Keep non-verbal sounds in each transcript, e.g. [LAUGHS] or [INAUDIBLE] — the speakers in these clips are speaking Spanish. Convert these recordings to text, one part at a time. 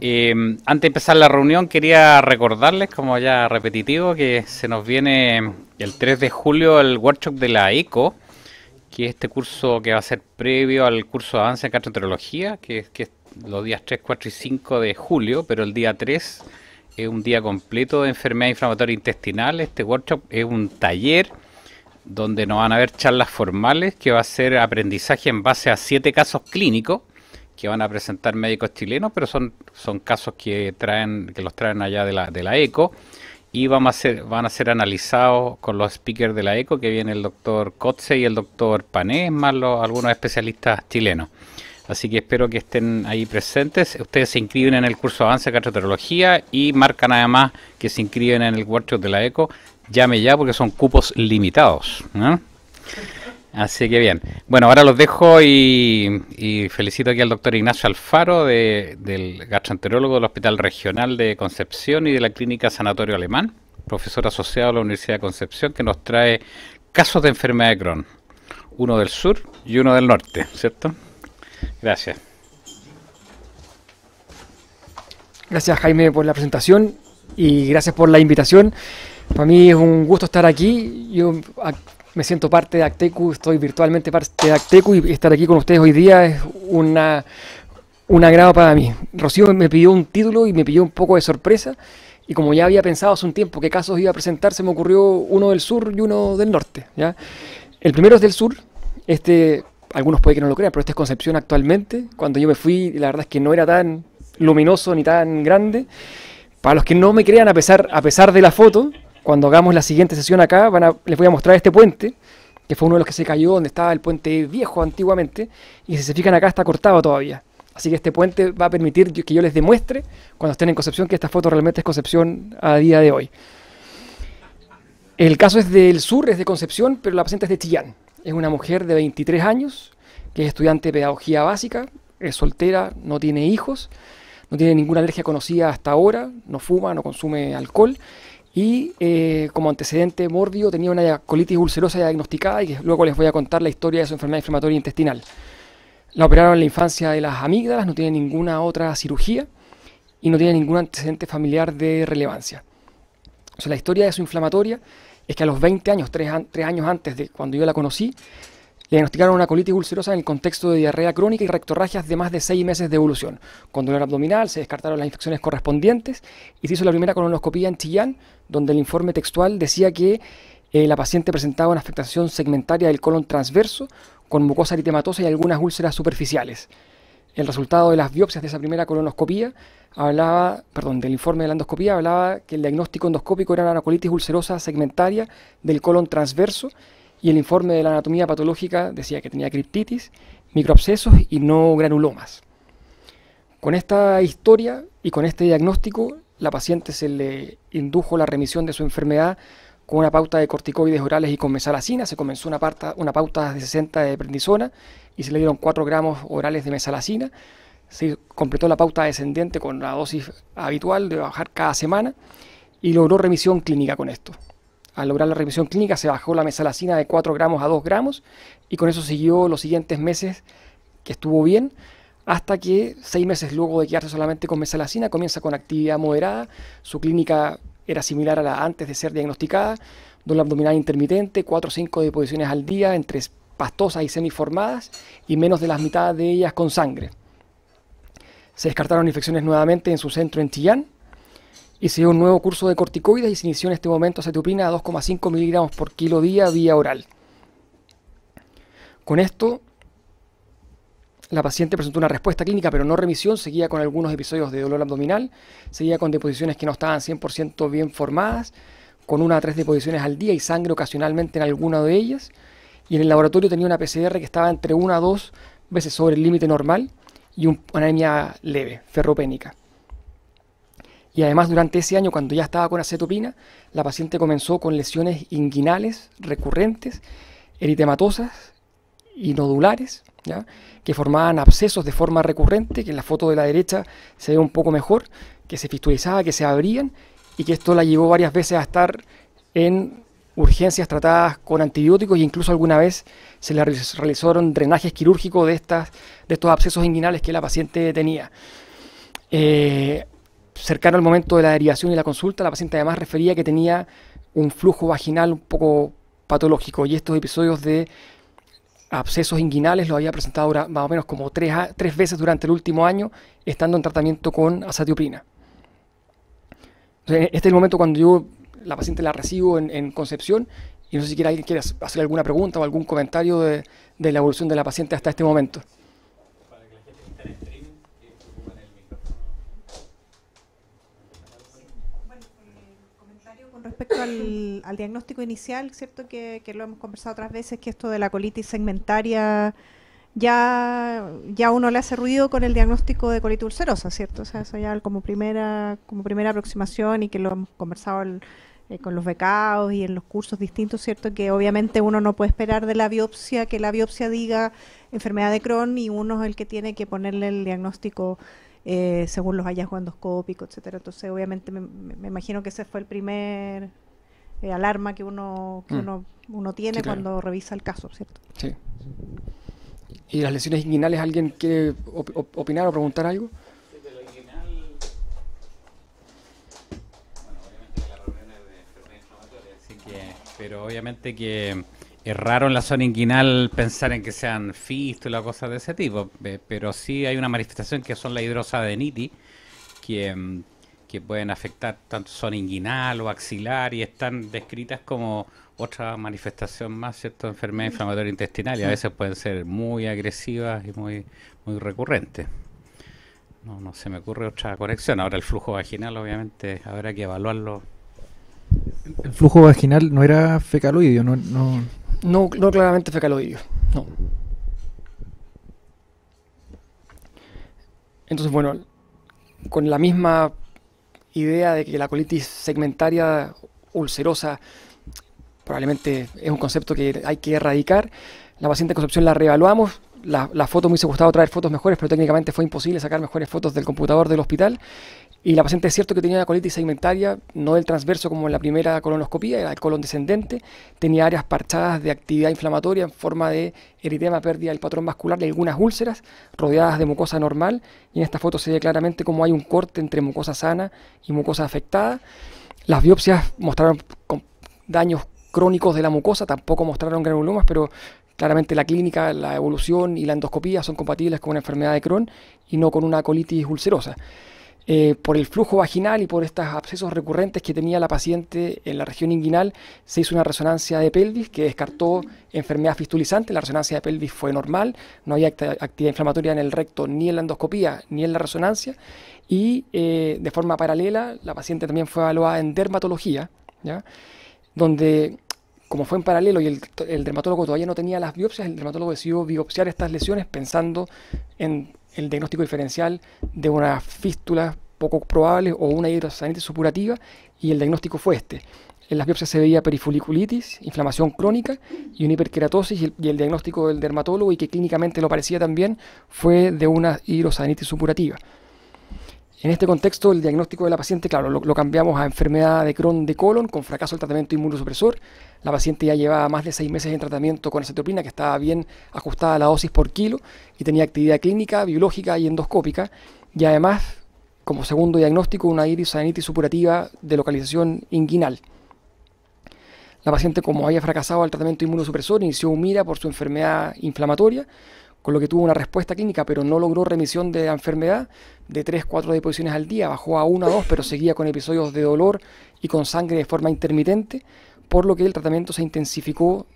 Em, antes de empezar la reunión, quería recordarles, como ya repetitivo, que se nos viene el 3 de julio el workshop de la ECO, que es este curso que va a ser previo al curso de avance en gastroenterología, que, que es los días 3, 4 y 5 de julio, pero el día 3 es un día completo de enfermedad inflamatoria intestinal. Este workshop es un taller donde nos van a haber charlas formales que va a ser aprendizaje en base a siete casos clínicos que van a presentar médicos chilenos, pero son, son casos que traen, que los traen allá de la, de la ECO y van a ser, van a ser analizados con los speakers de la ECO, que viene el doctor Kotze y el doctor Panés más algunos especialistas chilenos. Así que espero que estén ahí presentes. Ustedes se inscriben en el curso Avance de y marcan además que se inscriben en el workshop de la ECO. Llame ya porque son cupos limitados. Así que bien. Bueno, ahora los dejo y, felicito aquí al doctor Ignacio Alfaro, de, del gastroenterólogo del Hospital Regional de Concepción y de la Clínica Sanatorio Alemán, profesor asociado a la Universidad de Concepción, que nos trae casos de enfermedad de Crohn. Uno del sur y uno del norte, ¿cierto? Gracias. Gracias Jaime por la presentación y gracias por la invitación. Para mí es un gusto estar aquí. Yo me siento parte de Actecu, estoy virtualmente parte de Actecu y estar aquí con ustedes hoy día es una, un para mí. Rocío me pidió un título y me pidió un poco de sorpresa. Y como ya había pensado hace un tiempo qué casos iba a presentar, se me ocurrió uno del sur y uno del norte. ¿ya? El primero es del sur. Este, algunos puede que no lo crean, pero esta es Concepción actualmente. Cuando yo me fui, la verdad es que no era tan luminoso ni tan grande. Para los que no me crean, a pesar, a pesar de la foto, cuando hagamos la siguiente sesión acá, les voy a mostrar este puente, que fue uno de los que se cayó, donde estaba el puente viejo antiguamente, y si se fijan acá está cortado todavía. Así que este puente va a permitir que yo les demuestre, cuando estén en Concepción, que esta foto realmente es Concepción a día de hoy. El caso es del sur, es de Concepción, pero la paciente es de Chillán. Es una mujer de 23 años, que es estudiante de pedagogía básica, es soltera, no tiene hijos, no tiene ninguna alergia conocida hasta ahora, no fuma, no consume alcohol y eh, como antecedente mórbido tenía una colitis ulcerosa diagnosticada y que luego les voy a contar la historia de su enfermedad inflamatoria intestinal. La operaron en la infancia de las amígdalas, no tiene ninguna otra cirugía y no tiene ningún antecedente familiar de relevancia. O sea, la historia de su inflamatoria es que a los 20 años, tres 3 años antes de cuando yo la conocí, le diagnosticaron una colitis ulcerosa en el contexto de diarrea crónica y rectorragias de más de seis meses de evolución. Con dolor abdominal se descartaron las infecciones correspondientes y se hizo la primera colonoscopía en Chillán, donde el informe textual decía que eh, la paciente presentaba una afectación segmentaria del colon transverso con mucosa eritematosa y algunas úlceras superficiales. El resultado de las biopsias de esa primera colonoscopía hablaba, perdón, del informe de la endoscopía hablaba que el diagnóstico endoscópico era una colitis ulcerosa segmentaria del colon transverso y el informe de la anatomía patológica decía que tenía criptitis, microabscesos y no granulomas. Con esta historia y con este diagnóstico, la paciente se le indujo la remisión de su enfermedad con una pauta de corticoides orales y con mesalacina. Se comenzó una, pauta, de 60 de prednisona y se le dieron 4 gramos orales de mesalacina. Se completó la pauta descendente con la dosis habitual de bajar cada semana y logró remisión clínica con esto al lograr la remisión clínica se bajó la mesalacina de 4 gramos a 2 gramos y con eso siguió los siguientes meses que estuvo bien, hasta que seis meses luego de quedarse solamente con mesalacina comienza con actividad moderada, su clínica era similar a la antes de ser diagnosticada, dolor abdominal intermitente, 4 o 5 deposiciones al día entre pastosas y semiformadas y menos de las mitad de ellas con sangre. Se descartaron infecciones nuevamente en su centro en Chillán y se dio un nuevo curso de corticoides y se inició en este momento acetiopina a 2,5 miligramos por kilo día vía oral. Con esto, la paciente presentó una respuesta clínica pero no remisión, seguía con algunos episodios de dolor abdominal, seguía con deposiciones que no estaban 100% bien formadas, con una a tres deposiciones al día y sangre ocasionalmente en alguna de ellas, y en el laboratorio tenía una PCR que estaba entre 1 a 2 veces sobre el límite normal y una anemia leve, ferropénica. Y además durante ese año, cuando ya estaba con acetopina, la paciente comenzó con lesiones inguinales recurrentes, eritematosas y nodulares, que formaban abscesos de forma recurrente, que en la foto de la derecha se ve un poco mejor, que se fistulizaba, que se abrían y que esto la llevó varias veces a estar en urgencias tratadas con antibióticos e incluso alguna vez se le realizaron drenajes quirúrgicos de, estas, de estos abscesos inguinales que la paciente tenía. Eh, cercano al momento de la derivación y la consulta, la paciente además refería que tenía un flujo vaginal un poco patológico y estos episodios de abscesos inguinales los había presentado más o menos como tres, veces durante el último año, estando en tratamiento con azatioprina. este es el momento cuando yo la paciente la recibo en, Concepción y no sé si alguien quiere hacer alguna pregunta o algún comentario de la evolución de la paciente hasta este momento. respecto al, diagnóstico inicial, ¿cierto? Que, lo hemos conversado otras veces, que esto de la colitis segmentaria ya, ya uno le hace ruido con el diagnóstico de colitis ulcerosa, ¿cierto? O sea, eso ya como primera, como primera aproximación y que lo hemos conversado eh, con los becados y en los cursos distintos, ¿cierto? Que obviamente uno no puede esperar de la biopsia que la biopsia diga enfermedad de Crohn y uno es el que tiene que ponerle el diagnóstico eh, según los hallazgos endoscópicos, etcétera. Entonces, obviamente, me, imagino que ese fue el primer eh, alarma que uno que mm. uno, tiene cuando revisa el caso, ¿cierto? Sí. ¿Y las lesiones inguinales? ¿Alguien quiere opinar o preguntar algo? pero obviamente que es raro en la zona inguinal pensar en que sean fístulas o cosas de ese tipo, pero sí hay una manifestación que son la hidrosadenitis, que, mm, que pueden afectar tanto zona inguinal o axilar y están descritas como otra manifestación más, ¿cierto? Enfermedad inflamatoria intestinal y a veces pueden ser muy agresivas y muy, muy recurrentes. No, no se me ocurre otra conexión. Ahora el flujo vaginal, obviamente, habrá que evaluarlo. El, flujo vaginal no era fecaloidio, no, no, no, no claramente fue no. Entonces, bueno, con la misma idea de que la colitis segmentaria ulcerosa probablemente es un concepto que hay que erradicar, la paciente en Concepción la reevaluamos, la, la foto me hubiese gustado traer fotos mejores, pero técnicamente fue imposible sacar mejores fotos del computador del hospital y la paciente es cierto que tenía una colitis segmentaria, no del transverso como en la primera colonoscopía, era el colon descendente, tenía áreas parchadas de actividad inflamatoria en forma de eritema, pérdida del patrón vascular y algunas úlceras rodeadas de mucosa normal. Y en esta foto se ve claramente cómo hay un corte entre mucosa sana y mucosa afectada. Las biopsias mostraron daños crónicos de la mucosa, tampoco mostraron granulomas, pero claramente la clínica, la evolución y la endoscopía son compatibles con una enfermedad de Crohn y no con una colitis ulcerosa. Eh, por el flujo vaginal y por estos abscesos recurrentes que tenía la paciente en la región inguinal, se hizo una resonancia de pelvis que descartó enfermedad fistulizante. La resonancia de pelvis fue normal, no había actividad inflamatoria en el recto ni en la endoscopía ni en la resonancia. Y eh, de forma paralela, la paciente también fue evaluada en dermatología, donde como fue en paralelo y el, el, dermatólogo todavía no tenía las biopsias, el dermatólogo decidió biopsiar estas lesiones pensando en el diagnóstico diferencial de una fístula poco probable o una hidrosanitis supurativa y el diagnóstico fue este. En las biopsias se veía perifuliculitis, inflamación crónica y una hiperkeratosis y el, y el, diagnóstico del dermatólogo y que clínicamente lo parecía también fue de una hidrosanitis supurativa. En este contexto, el diagnóstico de la paciente, claro, lo, cambiamos a enfermedad de Crohn de colon con fracaso del tratamiento inmunosupresor. La paciente ya llevaba más de seis meses en tratamiento con acetopina, que estaba bien ajustada a la dosis por kilo y tenía actividad clínica, biológica y endoscópica. Y además, como segundo diagnóstico, una iris anitis supurativa de localización inguinal. La paciente, como había fracasado al tratamiento inmunosupresor, inició un MIRA por su enfermedad inflamatoria con lo que tuvo una respuesta clínica, pero no logró remisión de la enfermedad de 3-4 deposiciones al día, bajó a 1 2, pero seguía con episodios de dolor y con sangre de forma intermitente, por lo que el tratamiento se intensificó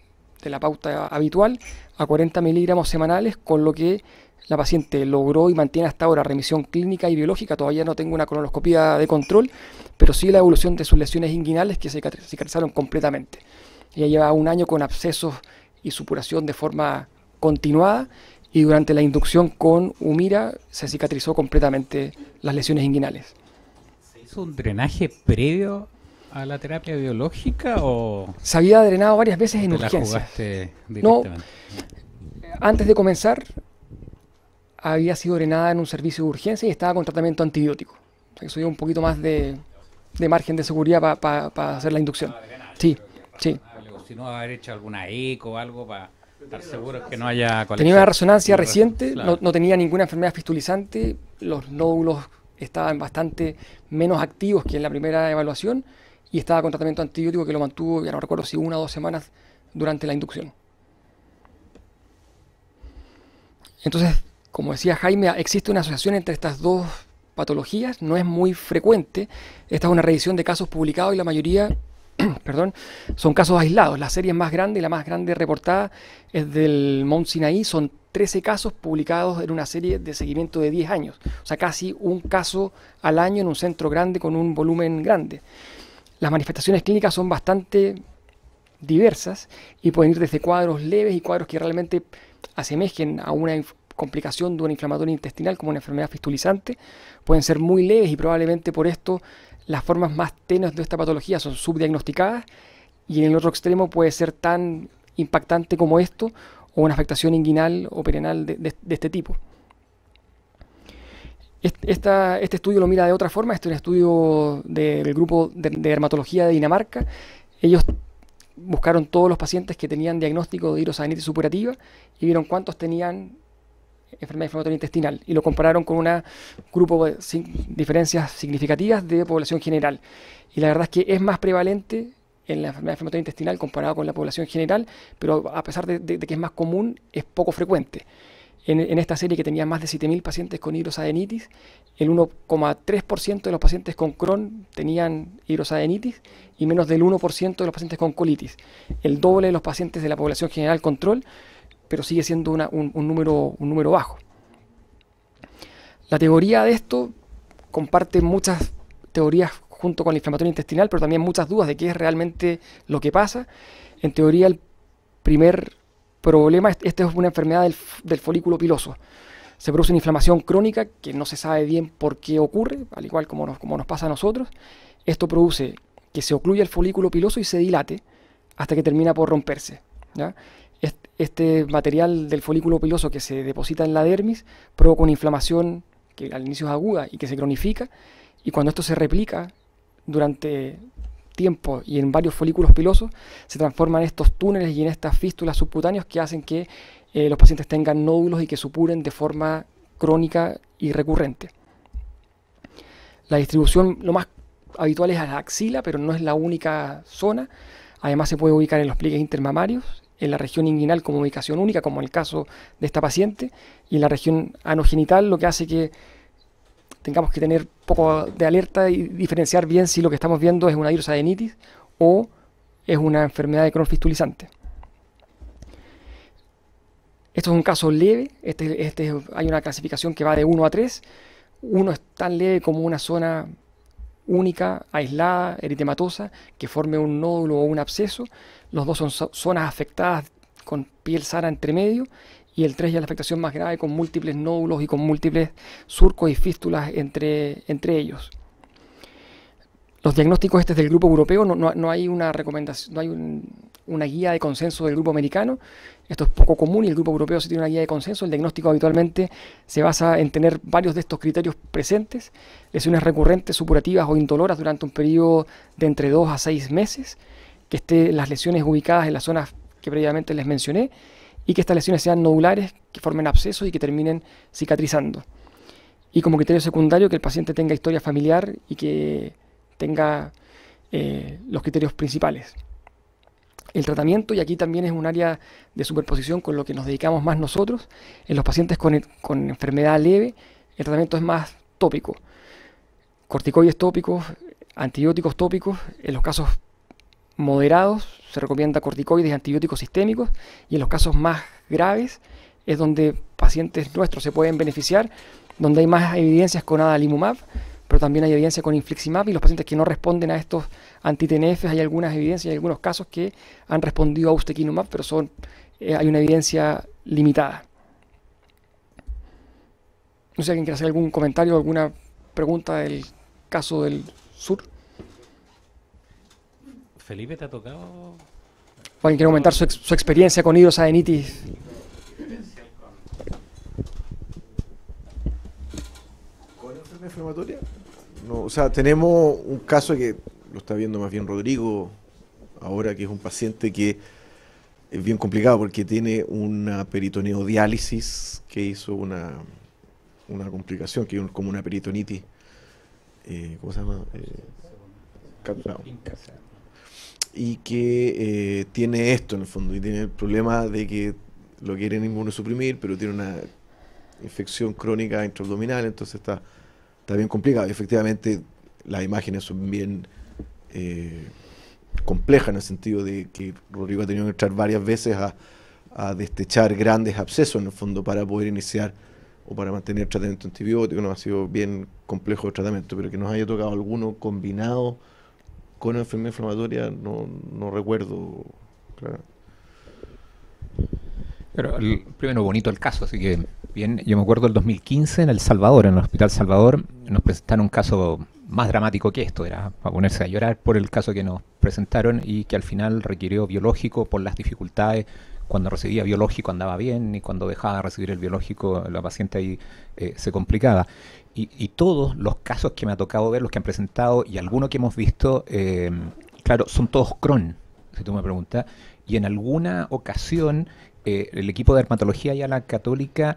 de la pauta habitual a 40 miligramos semanales, con lo que la paciente logró y mantiene hasta ahora remisión clínica y biológica. Todavía no tengo una cronoscopía de control, pero sí la evolución de sus lesiones inguinales que se cicatrizaron completamente. Ella lleva un año con abscesos y supuración de forma continuada y durante la inducción con Humira se cicatrizó completamente las lesiones inguinales. ¿Se hizo un drenaje previo a la terapia biológica o...? Se había drenado varias veces en urgencia. No, antes de comenzar había sido drenada en un servicio de urgencia y estaba con tratamiento antibiótico. eso dio un poquito más de, de margen de seguridad para hacer la inducción. Sí, sí. Si no, haber hecho alguna eco o algo para Estar que no haya Tenía una resonancia reciente, no, no, tenía ninguna enfermedad fistulizante, los nódulos estaban bastante menos activos que en la primera evaluación y estaba con tratamiento antibiótico que lo mantuvo, ya no recuerdo si una o dos semanas durante la inducción. Entonces, como decía Jaime, existe una asociación entre estas dos patologías, no es muy frecuente. Esta es una revisión de casos publicados y la mayoría [CLEARS THROAT] perdón, son casos aislados. La serie más grande y la más grande reportada es del Mount Sinai. Son 13 casos publicados en una serie de seguimiento de 10 años. O sea, casi un caso al año en un centro grande con un volumen grande. Las manifestaciones clínicas son bastante diversas y pueden ir desde cuadros leves y cuadros que realmente asemejen a una complicación de una inflamatoria intestinal como una enfermedad fistulizante. Pueden ser muy leves y probablemente por esto las formas más tenues de esta patología son subdiagnosticadas y en el otro extremo puede ser tan impactante como esto o una afectación inguinal o perenal de, este tipo. Este, este estudio lo mira de otra forma, este es un estudio del grupo de, dermatología de Dinamarca. Ellos buscaron todos los pacientes que tenían diagnóstico de irosanitis superativa y vieron cuántos tenían enfermedad inflamatoria intestinal y lo compararon con un grupo de diferencias significativas de población general. Y la verdad es que es más prevalente en la enfermedad inflamatoria intestinal comparado con la población general, pero a pesar de, que es más común, es poco frecuente. En, en esta serie que tenía más de 7.000 pacientes con hidrosadenitis, el 1,3% de los pacientes con Crohn tenían hidrosadenitis y menos del 1% de los pacientes con colitis. El doble de los pacientes de la población general control pero sigue siendo un, número, bajo. La teoría de esto comparte muchas teorías junto con la inflamatoria intestinal, pero también muchas dudas de qué es realmente lo que pasa. En teoría, el primer problema, esta es una enfermedad del, folículo piloso. Se produce una inflamación crónica que no se sabe bien por qué ocurre, al igual como nos, pasa a nosotros. Esto produce que se ocluya el folículo piloso y se dilate hasta que termina por romperse este material del folículo piloso que se deposita en la dermis provoca una inflamación que al inicio es aguda y que se cronifica, y cuando esto se replica durante tiempo y en varios folículos pilosos, se transforman estos túneles y en estas fístulas subcutáneas que hacen que eh, los pacientes tengan nódulos y que supuren de forma crónica y recurrente. La distribución lo más habitual es a la axila, pero no es la única zona. Además se puede ubicar en los pliegues intermamarios en la región inguinal como ubicación única, como en el caso de esta paciente, y en la región anogenital, lo que hace que tengamos que tener poco de alerta y diferenciar bien si lo que estamos viendo es una virusadenitis o es una enfermedad de Crohn fistulizante. Esto es un caso leve, este, este, hay una clasificación que va de 1 a 3. Uno es tan leve como una zona única, aislada, eritematosa, que forme un nódulo o un absceso. Los dos son zonas afectadas con piel sana entre medio. Y el 3 es la afectación más grave con múltiples nódulos y con múltiples surcos y fístulas entre, entre ellos los diagnósticos este es del grupo europeo, no, hay una recomendación, no hay una guía de consenso del grupo americano, esto es poco común y el grupo europeo sí tiene una guía de consenso, el diagnóstico habitualmente se basa en tener varios de estos criterios presentes, lesiones recurrentes, supurativas o indoloras durante un periodo de entre 2 a 6 meses, que estén las lesiones ubicadas en las zonas que previamente les mencioné y que estas lesiones sean nodulares, que formen abscesos y que terminen cicatrizando. Y como criterio secundario que el paciente tenga historia familiar y que tenga eh, los criterios principales. El tratamiento, y aquí también es un área de superposición con lo que nos dedicamos más nosotros, en los pacientes con, con enfermedad leve, el tratamiento es más tópico. Corticoides tópicos, antibióticos tópicos, en los casos moderados se recomienda corticoides y antibióticos sistémicos, y en los casos más graves es donde pacientes nuestros se pueden beneficiar, donde hay más evidencias con adalimumab, pero también hay evidencia con infliximab y los pacientes que no responden a estos anti-TNF. hay algunas evidencias, y algunos casos que han respondido a ustekinumab, pero son, eh, hay una evidencia limitada. No sé si alguien quiere hacer algún comentario, alguna pregunta del caso del sur. Felipe, ¿te ha tocado? ¿O alguien quiere comentar su, experiencia con hidrosadenitis? enfermedad inflamatoria? No, o sea, tenemos un caso que lo está viendo más bien Rodrigo ahora, que es un paciente que es bien complicado porque tiene una peritoneodiálisis que hizo una, una complicación, que es como una peritonitis. Eh, ¿Cómo se llama? Eh, y que eh, tiene esto en el fondo, y tiene el problema de que lo quieren inmunosuprimir, pero tiene una infección crónica intraabdominal, entonces está está bien complicado. efectivamente, las imágenes son bien eh, complejas en el sentido de que Rodrigo ha tenido que entrar varias veces a, a destechar grandes abscesos en el fondo para poder iniciar o para mantener tratamiento antibiótico. No ha sido bien complejo el tratamiento, pero que nos haya tocado alguno combinado con enfermedad inflamatoria, no, recuerdo primero, bonito el caso, así que bien, yo me acuerdo del 2015 en El Salvador, en el Hospital Salvador, nos presentaron un caso más dramático que esto, era para ponerse a llorar por el caso que nos presentaron y que al final requirió biológico por las dificultades. Cuando recibía biológico andaba bien y cuando dejaba de recibir el biológico la paciente ahí eh, se complicaba. Y, todos los casos que me ha tocado ver, los que han presentado y algunos que hemos visto, eh, claro, son todos cron, si tú me preguntas. Y en alguna ocasión eh, el equipo de dermatología a la católica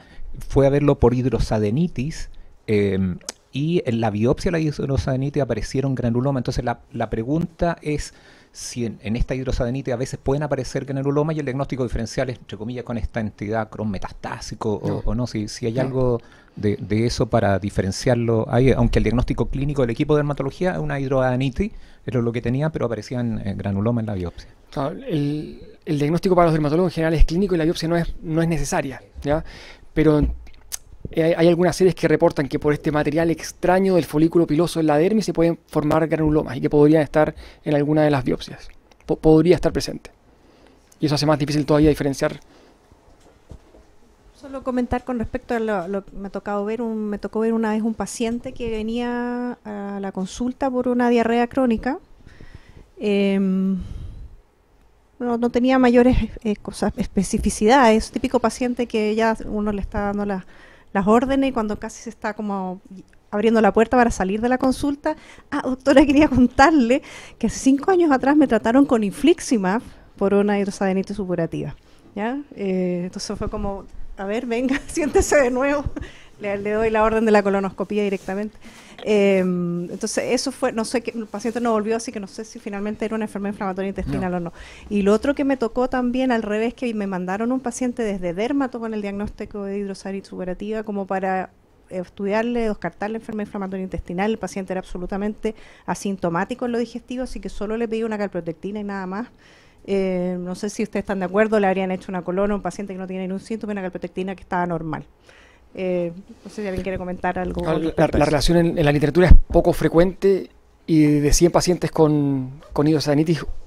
fue a verlo por hidrosadenitis em, y en la biopsia de la hidrosadenitis aparecieron granulomas Entonces la, pregunta es si en, esta hidrosadenitis a veces pueden aparecer granulomas y el diagnóstico diferencial es, entre comillas, con esta entidad cronometastásico o, no, si, si hay algo de, eso para diferenciarlo. Hay aunque el diagnóstico clínico del equipo de dermatología es una hidrosadenitis, era lo que tenía, pero aparecían en eh, granulomas en la biopsia. El, el diagnóstico para los dermatólogos en general es clínico y la biopsia no es, no es necesaria, Pero eh, hay algunas series que reportan que por este material extraño del folículo piloso en la dermis se pueden formar granulomas y que podrían estar en alguna de las biopsias. podría estar presente. Y eso hace más difícil todavía diferenciar solo comentar con respecto a lo, que me ha tocado ver, me tocó ver una vez un paciente que venía a la consulta por una diarrea crónica. Em, no, tenía mayores eh, cosas, especificidades. Típico paciente que ya uno le está dando las, órdenes y cuando casi se está como abriendo la puerta para salir de la consulta. Ah, doctora, [LAUGHS] quería contarle que hace cinco años atrás me trataron con infliximab por una hidrosadenitis supurativa. ¿ya? Eh, entonces fue como, a ver, venga, [LAUGHS] siéntese de nuevo. Le, doy la orden de la colonoscopía directamente. Em, entonces, eso fue, no sé, el paciente no volvió, así que no sé si finalmente era una enfermedad inflamatoria intestinal o no. Y lo otro que me tocó también al revés, que me mandaron un paciente desde dermato con el diagnóstico de hidrosarit superativa como para estudiarle, descartar la enfermedad inflamatoria intestinal. El paciente era absolutamente asintomático en lo digestivo, así que solo le pedí una calprotectina y nada más. Em, no sé si ustedes están de acuerdo, le habrían hecho una colona a un paciente que no tiene ningún síntoma, una calprotectina que estaba normal. Eh, no sé si alguien quiere comentar algo. La, relación en, la literatura es poco frecuente y de 100 pacientes con, con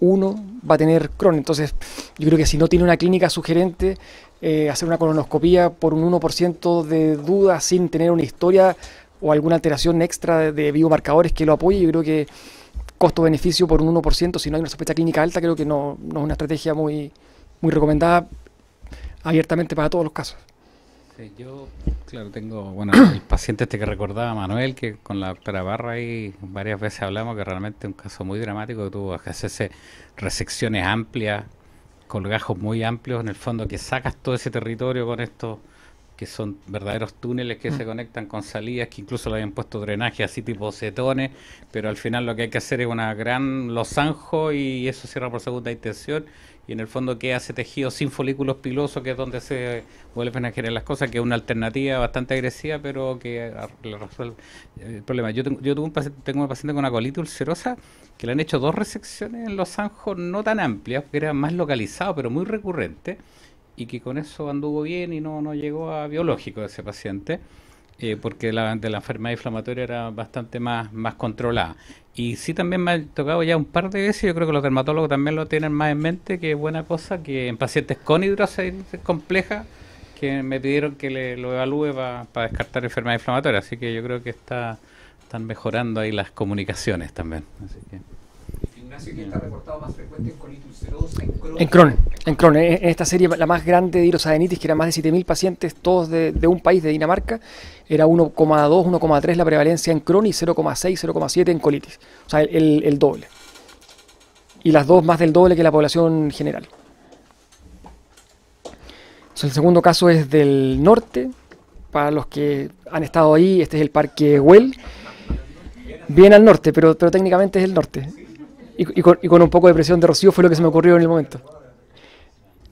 uno va a tener Crohn. Entonces, yo creo que si no tiene una clínica sugerente, eh, hacer una colonoscopía por un 1% de duda sin tener una historia o alguna alteración extra de, biomarcadores que lo apoye, yo creo que costo-beneficio por un 1%, si no hay una sospecha clínica alta, creo que no, no es una estrategia muy, muy recomendada abiertamente para todos los casos yo, claro, tengo, bueno, [CLEARS THROAT] el paciente este que recordaba Manuel, que con la doctora Barra ahí varias veces hablamos que realmente es un caso muy dramático, que tuvo que hacerse resecciones amplias, colgajos muy amplios, en el fondo que sacas todo ese territorio con esto, que son verdaderos túneles que se mm. conectan con salidas, que incluso le habían puesto drenaje así tipo cetones, pero al final lo que hay que hacer es una gran losanjo y eso cierra por segunda intención y en el fondo que hace tejido sin folículos pilosos, que es donde se vuelven a generar las cosas, que es una alternativa bastante agresiva, pero que ah, resuelve el problema. Yo tengo, un paciente, con una colitis ulcerosa que le han hecho dos resecciones en los anjos, no tan amplias, que era más localizado, pero muy recurrente, y que con eso anduvo bien y no, llegó a biológico ese paciente. Eh, porque la, de la enfermedad inflamatoria era bastante más controlada. Y sí, también me ha tocado ya un par de veces, yo creo que los dermatólogos también lo tienen más en mente, que es buena cosa, que en pacientes con hidrosadenitis compleja, que me pidieron que lo evalúe para descartar enfermedad inflamatoria. Así que yo creo que está, están mejorando ahí las comunicaciones también. que está reportado más frecuente en colitis ulcerosa, en Crohn. En Crohn, en esta serie, la más grande de hidrosadenitis, que era más de 7.000 pacientes, todos de, de un país, de Dinamarca, era 1,2, 1,3 la prevalencia en Crohn y 0,6, 0,7 en colitis. O sea, el, doble. Y las dos más del doble que la población general. el segundo caso es del norte. Para los que han estado ahí, este es el Parque Well. Bien al norte, pero, pero técnicamente es el norte. Y, y, con, un poco de presión de rocío fue lo que se me ocurrió en el momento.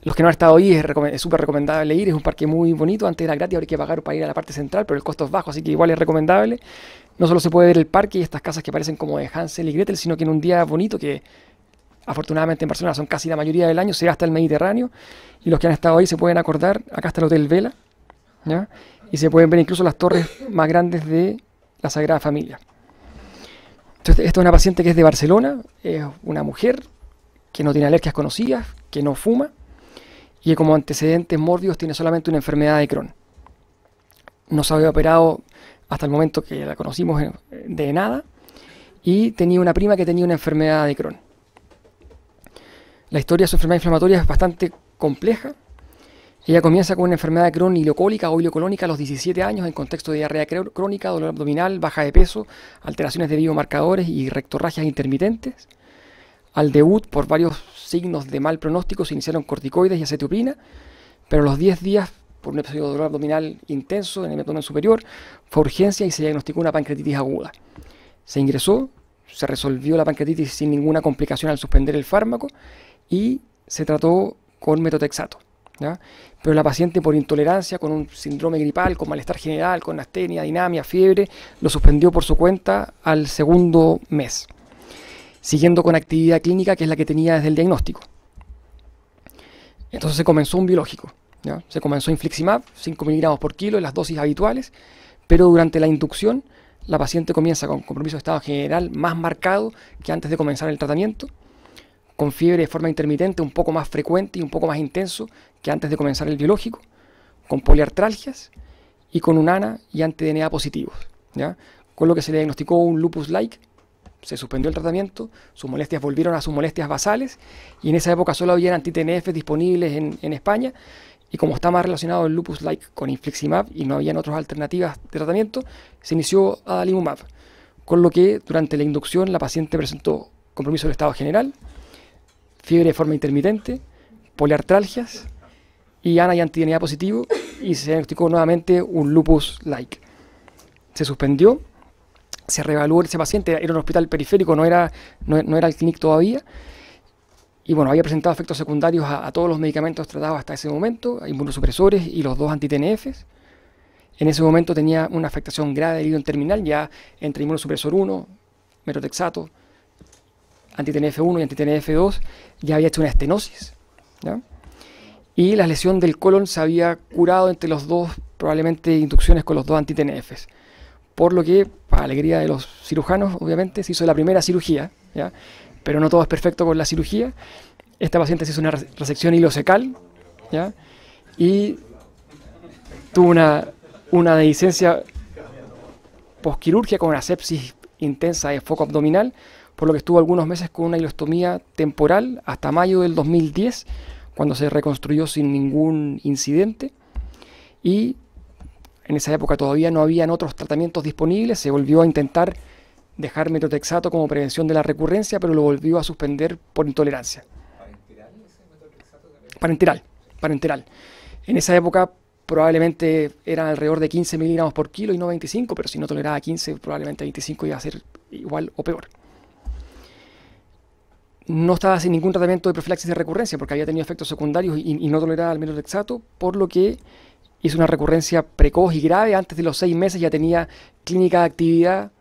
Los que no han estado ahí es súper recomendable ir, es un parque muy bonito, antes era gratis, ahora hay que pagar para ir a la parte central, pero el costo es bajo, así que igual es recomendable. No solo se puede ver el parque y estas casas que parecen como de Hansel y Gretel, sino que en un día bonito que afortunadamente en Barcelona son casi la mayoría del año, se gasta el Mediterráneo, y los que han estado ahí se pueden acordar, acá está el Hotel Vela, y se pueden ver incluso las torres más grandes de la Sagrada Familia. Entonces, esta es una paciente que es de Barcelona, es una mujer que no tiene alergias conocidas, que no fuma, y como antecedentes mórbidos tiene solamente una enfermedad de Crohn. No se había operado hasta el momento que la conocimos eh, de nada y tenía una prima que tenía una enfermedad de Crohn. La historia de su enfermedad inflamatoria es bastante compleja. Ella comienza con una enfermedad de Crohn ileocólica o ileocolónica a los 17 años en contexto de diarrea crónica, dolor abdominal, baja de peso, alteraciones de biomarcadores y rectorragias intermitentes. Al debut, por varios signos de mal pronóstico se iniciaron corticoides y acetioprina, pero a los 10 días, por un episodio de dolor abdominal intenso en el abdomen superior, fue urgencia y se diagnosticó una pancreatitis aguda. Se ingresó, se resolvió la pancreatitis sin ninguna complicación al suspender el fármaco y se trató con metotrexato. Pero la paciente por intolerancia, con un síndrome gripal, con malestar general, con astenia, dinamia, fiebre, lo suspendió por su cuenta al segundo mes siguiendo con actividad clínica que es la que tenía desde el diagnóstico. Entonces se comenzó un biológico. Se comenzó infliximab, 5 miligramos por kilo, en las dosis habituales, pero durante la inducción la paciente comienza con compromiso de estado general más marcado que antes de comenzar el tratamiento, con fiebre de forma intermitente un poco más frecuente y un poco más intenso que antes de comenzar el biológico, con poliartralgias y con un ANA y anti-DNA positivos, con lo que se le diagnosticó un lupus-like se suspendió el tratamiento, sus molestias volvieron a sus molestias basales y en esa época solo había antitnf disponibles en, España y como está más relacionado el lupus like con infliximab y no habían otras alternativas de tratamiento, se inició adalimumab, con lo que durante la inducción la paciente presentó compromiso del estado general, fiebre de forma intermitente, poliartralgias y ANA y positivo y se diagnosticó nuevamente un lupus like. Se suspendió se reevaluó ese paciente, era un hospital periférico, no era, no, era el clinic todavía. Y bueno, había presentado efectos secundarios a, todos los medicamentos tratados hasta ese momento, inmunosupresores y los dos antitnf. En ese momento tenía una afectación grave del hígado terminal, ya entre inmunosupresor 1, merotexato, antitNF1 y antitNF2, ya había hecho una estenosis. Y la lesión del colon se había curado entre los dos, probablemente inducciones con los dos antitenefes por lo que, para alegría de los cirujanos, obviamente, se hizo la primera cirugía, pero no todo es perfecto con la cirugía. Esta paciente se hizo una resección ilocecal, ¿ya? y tuvo una, una dehiscencia posquirúrgica con una sepsis intensa de foco abdominal, por lo que estuvo algunos meses con una ilostomía temporal hasta mayo del 2010, cuando se reconstruyó sin ningún incidente. Y en esa época todavía no habían otros tratamientos disponibles, se volvió a intentar dejar metotrexato como prevención de la recurrencia, pero lo volvió a suspender por intolerancia. ¿Parenteral? Parenteral, enteral. En esa época probablemente era alrededor de 15 miligramos por kilo y no 25, pero si no toleraba 15, probablemente 25 iba a ser igual o peor. No estaba sin ningún tratamiento de profilaxis de recurrencia porque había tenido efectos secundarios y, no toleraba el metotrexato, por lo que hizo una recurrencia precoz y grave, antes de los seis meses ya tenía clínica de actividad,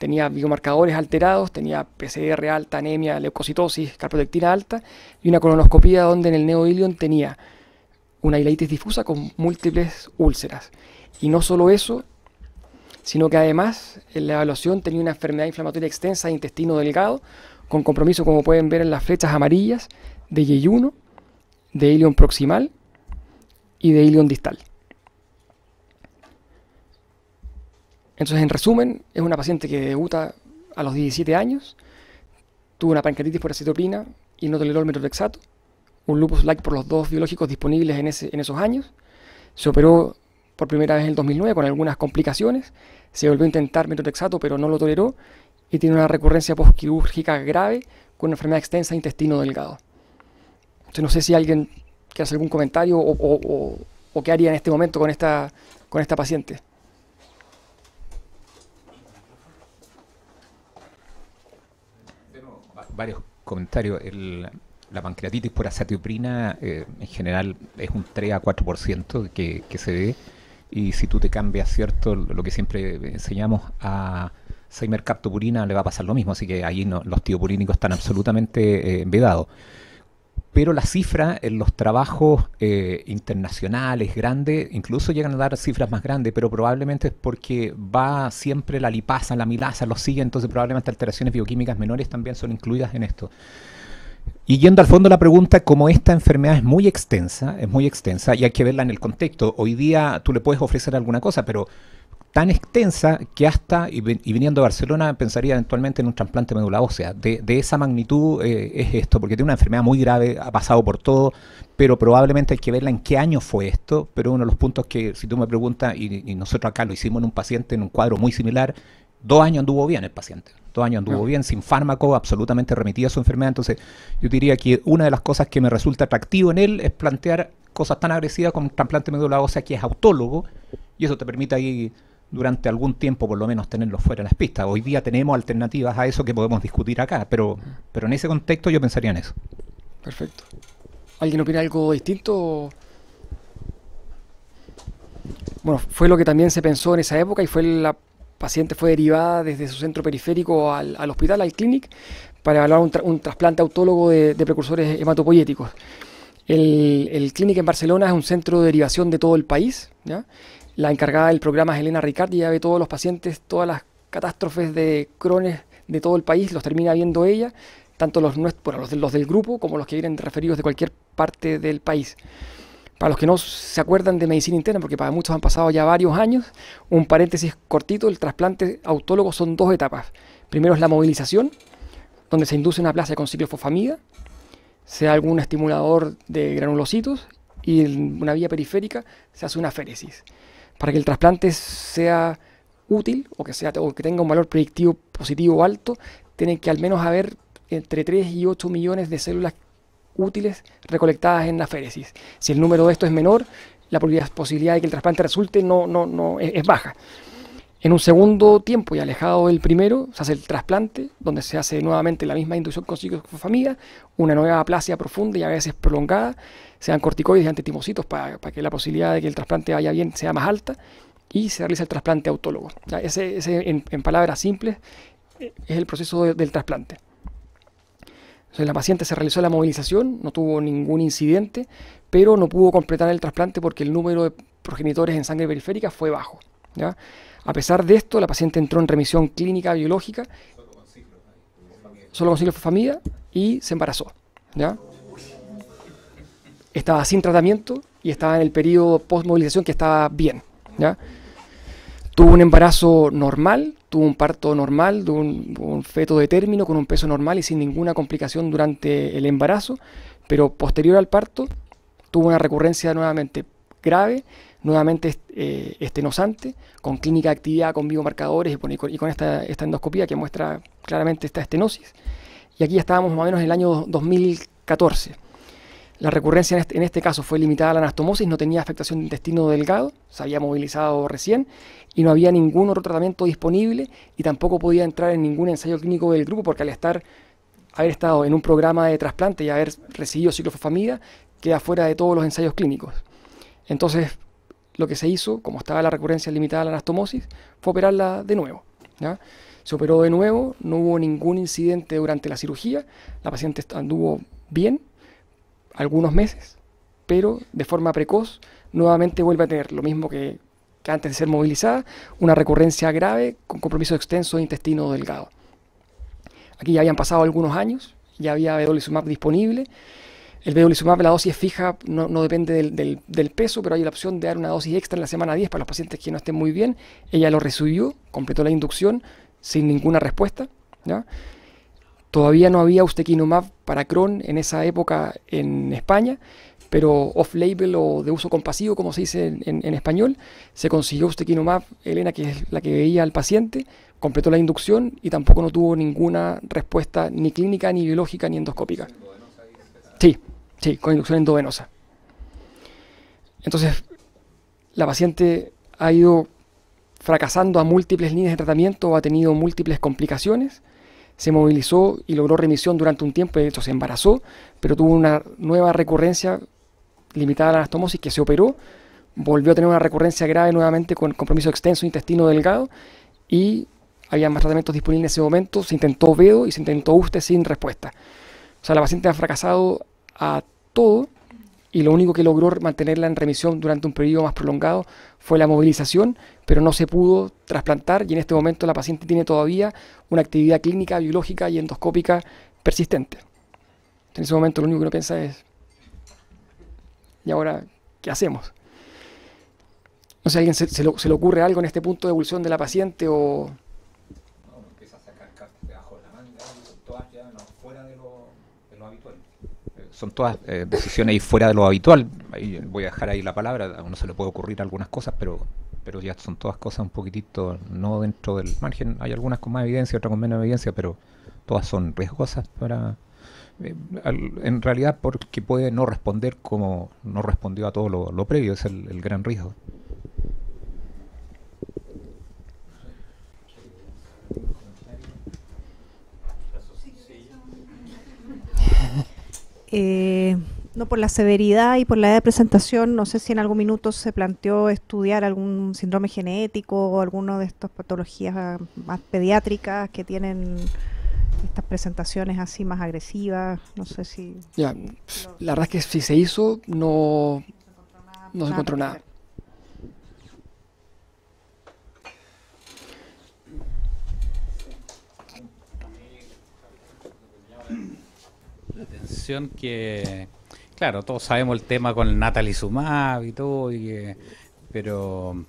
tenía biomarcadores alterados, tenía PCR alta, anemia, leucocitosis, carprotectina alta y una colonoscopía donde en el neoilion tenía una ileitis difusa con múltiples úlceras. Y no solo eso, sino que además en la evaluación tenía una enfermedad inflamatoria extensa de intestino delgado, con compromiso, como pueden ver en las flechas amarillas, de yeyuno, de ilion proximal y de ilion distal. Entonces, en resumen, es una paciente que debuta a los 17 años, tuvo una pancreatitis por acetopina y no toleró el metotrexato, un lupus like por los dos biológicos disponibles en, esos años, se operó por primera vez en el 2009 con algunas complicaciones, se volvió a intentar metotrexato pero no lo toleró y tiene una recurrencia postquirúrgica grave con una enfermedad extensa de intestino delgado. Entonces no sé si alguien quiere hacer algún comentario o, qué haría en este momento con esta paciente. varios comentarios. la pancreatitis por acetioprina eh, en general es un 3 a 4% que, que se ve. Y si tú te cambias, ¿cierto? Lo que siempre enseñamos a Seimer captopurina le va a pasar lo mismo. Así que ahí los tiopurínicos están absolutamente eh, vedados pero la cifra en los trabajos eh, internacionales grandes, incluso llegan a dar cifras más grandes, pero probablemente es porque va siempre la lipasa, la milasa, lo sigue, entonces probablemente alteraciones bioquímicas menores también son incluidas en esto. Y yendo al fondo de la pregunta, como esta enfermedad es muy extensa, es muy extensa y hay que verla en el contexto, hoy día tú le puedes ofrecer alguna cosa, pero tan extensa que hasta, y, viniendo a Barcelona, pensaría eventualmente en un trasplante médula ósea. De, esa magnitud eh, es esto, porque tiene una enfermedad muy grave, ha pasado por todo, pero probablemente hay que verla en qué año fue esto, pero uno de los puntos que, si tú me preguntas, y, nosotros acá lo hicimos en un paciente en un cuadro muy similar, dos años anduvo bien el paciente, dos años anduvo bien, sin fármaco, absolutamente remitido a su enfermedad, entonces yo diría que una de las cosas que me resulta atractivo en él es plantear cosas tan agresivas como un trasplante médula ósea que es autólogo, y eso te permite ahí durante algún tiempo por lo menos tenerlos fuera de las pistas. Hoy día tenemos alternativas a eso que podemos discutir acá, pero, pero en ese contexto yo pensaría en eso. Perfecto. ¿Alguien opina algo distinto? Bueno, fue lo que también se pensó en esa época y fue la paciente fue derivada desde su centro periférico al, hospital, al clinic, para evaluar un, trasplante autólogo de, precursores hematopoyéticos. El, el clinic en Barcelona es un centro de derivación de todo el país, ¿ya? La encargada del programa es Elena Ricardi, ya ve todos los pacientes, todas las catástrofes de crones de todo el país, los termina viendo ella, tanto los, los, del grupo como los que vienen referidos de cualquier parte del país. Para los que no se acuerdan de medicina interna, porque para muchos han pasado ya varios años, un paréntesis cortito, el trasplante autólogo son dos etapas. Primero es la movilización, donde se induce una plaza con se sea algún estimulador de granulocitos, y en una vía periférica se hace una féresis para que el trasplante sea útil o que, sea, o que tenga un valor predictivo positivo alto, tiene que al menos haber entre 3 y 8 millones de células útiles recolectadas en la féresis. Si el número de esto es menor, la posibilidad de que el trasplante resulte no, no, no es baja. En un segundo tiempo y alejado del primero, se hace el trasplante, donde se hace nuevamente la misma inducción con familia, una nueva aplasia profunda y a veces prolongada, se dan corticoides y antitimocitos para, que la posibilidad de que el trasplante vaya bien sea más alta, y se realiza el trasplante autólogo. ese, en, palabras simples, es el proceso del trasplante. la paciente se realizó la movilización, no tuvo ningún incidente, pero no pudo completar el trasplante porque el número de progenitores en sangre periférica fue bajo. A pesar de esto, la paciente entró en remisión clínica biológica, solo con familia y se embarazó. Estaba sin tratamiento y estaba en el periodo postmovilización que estaba bien. Tuvo un embarazo normal, tuvo un parto normal, de un feto de término con un peso normal y sin ninguna complicación durante el embarazo, pero posterior al parto tuvo una recurrencia nuevamente grave nuevamente eh, estenosante, con clínica de actividad, con biomarcadores y con, y con esta, endoscopía que muestra claramente esta estenosis. Y aquí estábamos más o menos en el año 2014. La recurrencia este, en este, caso fue limitada a la anastomosis, no tenía afectación de intestino delgado, se había movilizado recién y no había ningún otro tratamiento disponible y tampoco podía entrar en ningún ensayo clínico del grupo porque al estar haber estado en un programa de trasplante y haber recibido ciclofosfamida queda fuera de todos los ensayos clínicos. Entonces, lo que se hizo, como estaba la recurrencia limitada a la anastomosis, fue operarla de nuevo. Se operó de nuevo, no hubo ningún incidente durante la cirugía, la paciente anduvo bien algunos meses, pero de forma precoz nuevamente vuelve a tener lo mismo que, antes de ser movilizada, una recurrencia grave con compromiso extenso de intestino delgado. Aquí ya habían pasado algunos años, ya había vedolizumab disponible el vedolizumab, la dosis es fija, no, depende del, peso, pero hay la opción de dar una dosis extra en la semana 10 para los pacientes que no estén muy bien. Ella lo recibió, completó la inducción sin ninguna respuesta. Todavía no había ustekinumab para Crohn en esa época en España, pero off-label o de uso compasivo, como se dice en, español, se consiguió ustekinumab Elena, que es la que veía al paciente, completó la inducción y tampoco no tuvo ninguna respuesta ni clínica, ni biológica, ni endoscópica. Sí, con inducción endovenosa. Entonces, la paciente ha ido fracasando a múltiples líneas de tratamiento ha tenido múltiples complicaciones. Se movilizó y logró remisión durante un tiempo, de hecho se embarazó, pero tuvo una nueva recurrencia limitada a la anastomosis que se operó, volvió a tener una recurrencia grave nuevamente con compromiso extenso intestino delgado y había más tratamientos disponibles en ese momento, se intentó VEDO y se intentó USTE sin respuesta. O sea, la paciente ha fracasado a todo y lo único que logró mantenerla en remisión durante un periodo más prolongado fue la movilización, pero no se pudo trasplantar y en este momento la paciente tiene todavía una actividad clínica, biológica y endoscópica persistente. En ese momento lo único que uno piensa es, ¿y ahora qué hacemos? No sé, alguien se, se, le ocurre algo en este punto de evolución de la paciente o... son todas eh, decisiones ahí fuera de lo habitual. voy a dejar ahí la palabra, a uno se le puede ocurrir algunas cosas, pero, pero ya son todas cosas un poquitito no dentro del margen. Hay algunas con más evidencia, otras con menos evidencia, pero todas son riesgosas para... Eh, en realidad porque puede no responder como no respondió a todo lo, lo previo, es el gran riesgo. Eh, no por la severidad y por la edad de presentación, no sé si en algún minuto se planteó estudiar algún síndrome genético o alguna de estas patologías ah, más pediátricas que tienen estas presentaciones así más agresivas, no sé si... la verdad es que si se hizo no, no se encontró nada. que, claro, todos sabemos el tema con el natalizumab y todo, y, pero,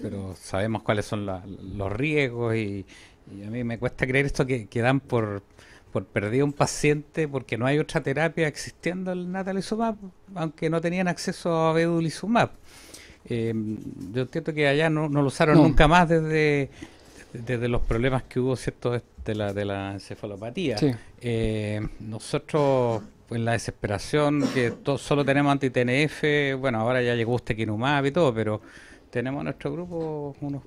pero sabemos cuáles son los riesgos y, a mí me cuesta creer esto que, dan por, por perdido un paciente porque no hay otra terapia existiendo el natalizumab, aunque no tenían acceso a vedolizumab. Eh, yo entiendo que allá no, lo usaron nunca más desde desde los problemas que hubo, ¿cierto?, de la, de la encefalopatía. Eh, nosotros, en la desesperación, que solo tenemos anti-TNF, bueno, ahora ya llegó usted Quinumab y todo, pero tenemos en nuestro grupo unos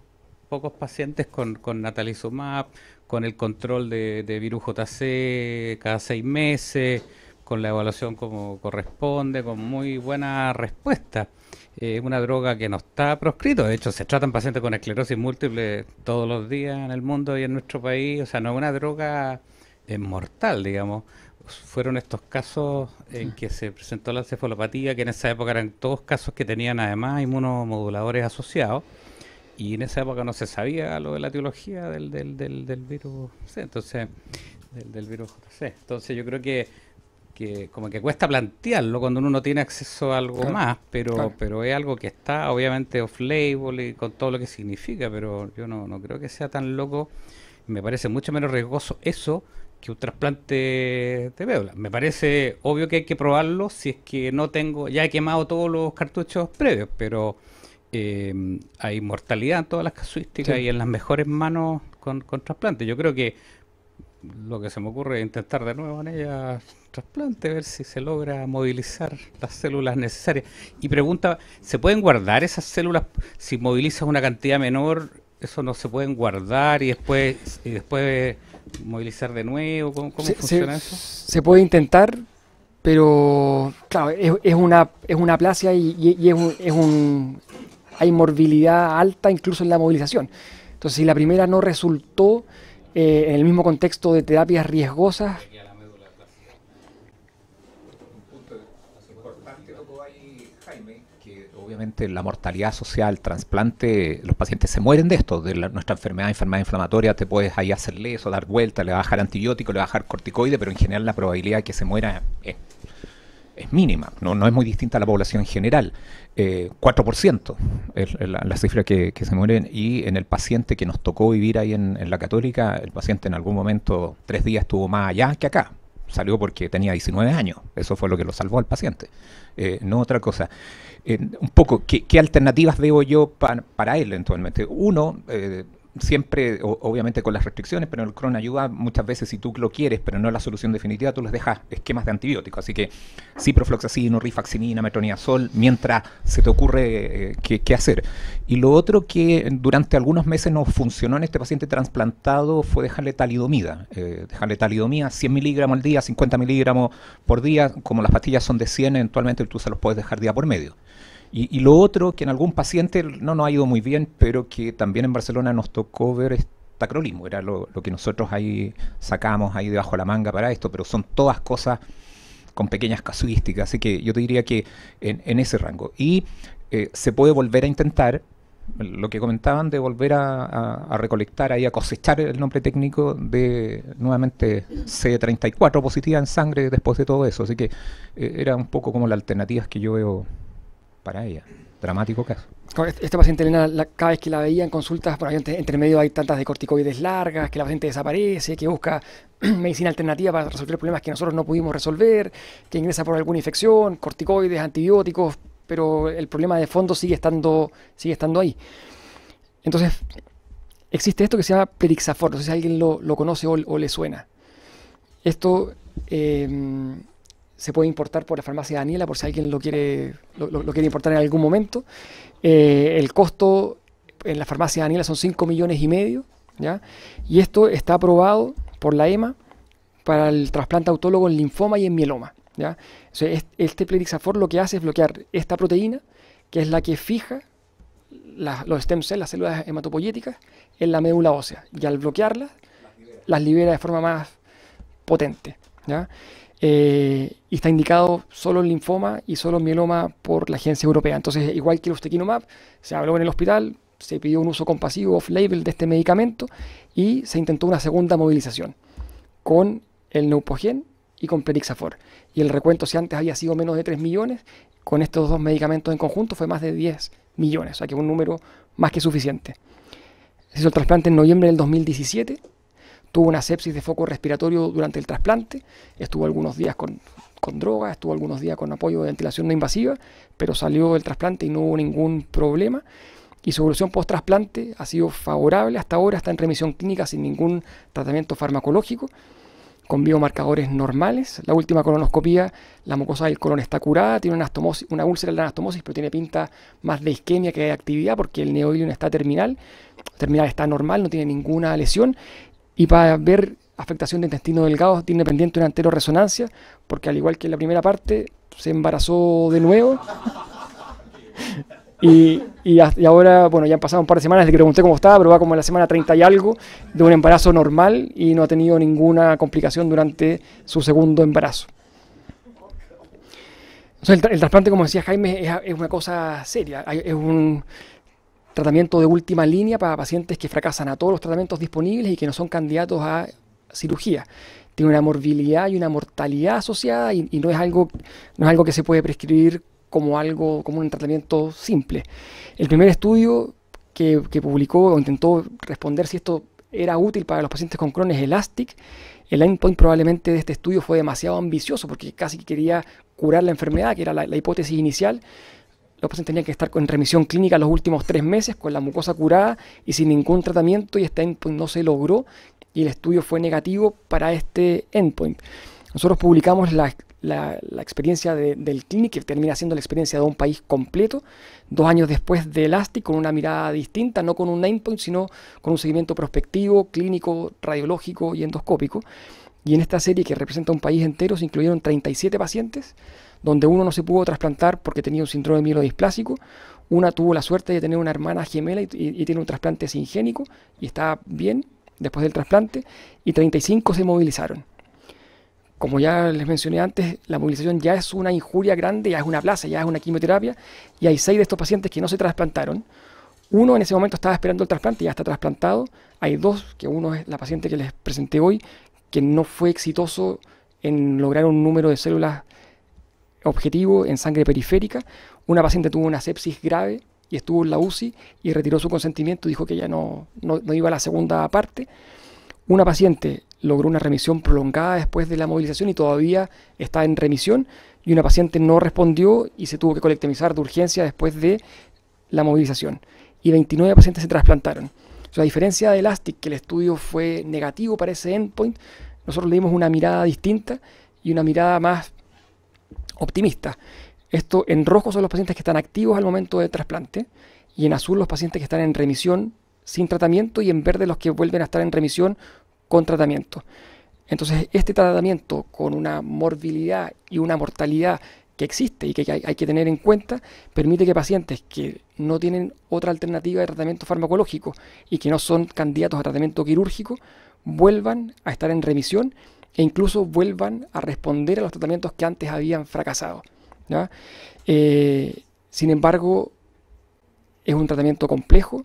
pocos pacientes con, con natalizumab, con el control de, de virus JC cada seis meses, con la evaluación como corresponde, con muy buena respuesta. Eh, es una droga que no está proscrito. De hecho, se tratan pacientes con esclerosis múltiple todos los días en el mundo y en nuestro país. O sea, no es una droga mortal, digamos. Fueron estos casos en que se presentó la cefalopatía, que en esa época eran todos casos que tenían además inmunomoduladores asociados. Y en esa época no se sabía lo de la etiología del, del, del, virus entonces, del, virus Entonces, yo creo que que como que cuesta plantearlo cuando uno no tiene acceso a algo más, pero pero es algo que está obviamente off-label y con todo lo que significa, pero yo no, creo que sea tan loco. Me parece mucho menos riesgoso eso que un trasplante de médula. Me parece obvio que hay que probarlo si es que no tengo, ya he quemado todos los cartuchos previos, pero em, hay mortalidad en todas las casuísticas y en las mejores manos con, con trasplante. Yo creo que lo que se me ocurre es intentar de nuevo en ella trasplante, ver si se logra movilizar las células necesarias. Y pregunta, ¿se pueden guardar esas células si movilizas una cantidad menor? ¿Eso no se pueden guardar y después y después movilizar de nuevo? ¿Cómo, funciona eso? Se puede intentar, pero claro, es, una es una plasia y, es, un, hay morbilidad alta incluso en la movilización. Entonces, si la primera no resultó eh, en el mismo contexto de terapias riesgosas, que obviamente la mortalidad social, trasplante, los pacientes se mueren de esto, de nuestra enfermedad, enfermedad inflamatoria, te puedes ahí hacerle eso, dar vuelta, le bajar antibiótico, le bajar corticoide, pero en general la probabilidad de que se muera es, es mínima, no, no es muy distinta a la población general. 4% eh, es la, cifra que, se mueren y en el paciente que nos tocó vivir ahí en, en la católica, el paciente en algún momento tres días estuvo más allá que acá, salió porque tenía 19 años. Eso fue lo que lo salvó al paciente. Eh, no otra cosa. Eh, un poco, ¿qué, alternativas debo yo para él eventualmente? Uno, eh, siempre, obviamente con las restricciones, pero el Crohn ayuda muchas veces si tú lo quieres, pero no es la solución definitiva, tú les dejas esquemas de antibióticos. Así que ciprofloxacino, rifaximina, metronidazol, mientras se te ocurre eh, qué, hacer. Y lo otro que durante algunos meses no funcionó en este paciente trasplantado fue dejarle talidomida. Eh, dejarle talidomida 100 miligramos al día, 50 miligramos por día, como las pastillas son de 100, eventualmente tú se los puedes dejar día por medio. Y, lo otro, que en algún paciente no nos ha ido muy bien, pero que también en Barcelona nos tocó ver es tacrolismo, era lo, que nosotros ahí sacamos ahí debajo de la manga para esto, pero son todas cosas con pequeñas casuísticas, así que yo te diría que en, ese rango. Y eh, se puede volver a intentar, lo que comentaban de volver a, recolectar ahí, a cosechar el nombre técnico de nuevamente C34 positiva en sangre después de todo eso. Así que eh, era un poco como las alternativas que yo veo para ella. Dramático caso. Esta paciente, Elena, cada vez que la veía en consultas, bueno, entre, entre, medio hay tantas de corticoides largas, que la paciente desaparece, que busca [CLEARS THROAT] medicina alternativa para resolver problemas que nosotros no pudimos resolver, que ingresa por alguna infección, corticoides, antibióticos, pero el problema de fondo sigue estando, sigue estando ahí. Entonces, existe esto que se llama perixafor, no sé si alguien lo, conoce o, le suena. Esto... Eh, se puede importar por la farmacia Daniela, por si alguien lo quiere, lo, quiere importar en algún momento. Eh, el costo en la farmacia Daniela son 5 millones y medio, ¿ya? Y esto está aprobado por la EMA para el trasplante autólogo en linfoma y en mieloma, ¿ya? O este plerixafor lo que hace es bloquear esta proteína, que es la que fija los stem cells, las células hematopoyéticas, en la médula ósea. Y al bloquearlas, las libera, las libera de forma más potente, ¿ya? Eh, y está indicado solo en linfoma y solo en mieloma por la agencia europea. Entonces, igual que el ustequinumab, se habló en el hospital, se pidió un uso compasivo off-label de este medicamento y se intentó una segunda movilización con el Neupogen y con Perixafor. Y el recuento, si antes había sido menos de 3 millones, con estos dos medicamentos en conjunto fue más de 10 millones, o sea que un número más que suficiente. Se hizo el trasplante en noviembre del 2017 tuvo una sepsis de foco respiratorio durante el trasplante, estuvo algunos días con, droga, estuvo algunos días con apoyo de ventilación no invasiva, pero salió del trasplante y no hubo ningún problema. Y su evolución post-trasplante ha sido favorable hasta ahora, está en remisión clínica sin ningún tratamiento farmacológico, con biomarcadores normales. La última colonoscopía, la mucosa del colon está curada, tiene una, úlcera de la anastomosis, pero tiene pinta más de isquemia que de actividad porque el neoidium está terminal. Terminal está normal, no tiene ninguna lesión y para ver afectación de intestino delgado tiene pendiente una resonancia porque al igual que en la primera parte, se embarazó de nuevo. [LAUGHS] y, ahora, bueno, ya han pasado un par de semanas desde que pregunté cómo estaba, pero va como en la semana 30 y algo de un embarazo normal y no ha tenido ninguna complicación durante su segundo embarazo. el, trasplante, como decía Jaime, es, es una cosa seria. Es un, tratamiento de última línea para pacientes que fracasan a todos los tratamientos disponibles y que no son candidatos a cirugía. Tiene una morbilidad y una mortalidad asociada y, no, es algo, no es algo que se puede prescribir como algo, como un tratamiento simple. El primer estudio que, publicó o intentó responder si esto era útil para los pacientes con Crohn es Elastic. El endpoint probablemente de este estudio fue demasiado ambicioso porque casi quería curar la enfermedad, que era la, la hipótesis inicial, los pacientes tenían que estar en remisión clínica los últimos tres meses con la mucosa curada y sin ningún tratamiento y este endpoint no se logró y el estudio fue negativo para este endpoint. Nosotros publicamos la, experiencia del clinic, que termina siendo la experiencia de un país completo, dos años después de Elastic, con una mirada distinta, no con un endpoint, sino con un seguimiento prospectivo, clínico, radiológico y endoscópico. Y en esta serie que representa un país entero se incluyeron 37 pacientes, donde uno no se pudo trasplantar porque tenía un síndrome mielodisplásico, una tuvo la suerte de tener una hermana gemela y, tiene un trasplante singénico y está bien después del trasplante, y 35 se movilizaron. Como ya les mencioné antes, la movilización ya es una injuria grande, ya es una plaza, ya es una quimioterapia, y hay 6 de estos pacientes que no se trasplantaron, uno en ese momento estaba esperando el trasplante, ya está trasplantado. Hay dos, que uno es la paciente que les presenté hoy, que no fue exitoso en lograr un número de células objetivo en sangre periférica. Una paciente tuvo una sepsis grave y estuvo en la UCI y retiró su consentimiento, dijo que ya no, iba a la segunda parte. Una paciente logró una remisión prolongada después de la movilización y todavía está en remisión. Y una paciente no respondió y se tuvo que colectivizar de urgencia después de la movilización. Y 29 pacientes se trasplantaron a diferencia de Elastic, que el estudio fue negativo para ese endpoint, nosotros le dimos una mirada distinta y una mirada más optimista. Esto en rojo son los pacientes que están activos al momento del trasplante y en azul los pacientes que están en remisión sin tratamiento y en verde los que vuelven a estar en remisión con tratamiento. Entonces, este tratamiento con una morbilidad y una mortalidad que existe y que hay, que tener en cuenta, permite que pacientes que no tienen otra alternativa de tratamiento farmacológico y que no son candidatos a tratamiento quirúrgico, vuelvan a estar en remisión e incluso vuelvan a responder a los tratamientos que antes habían fracasado. Eh, sin embargo, es un tratamiento complejo.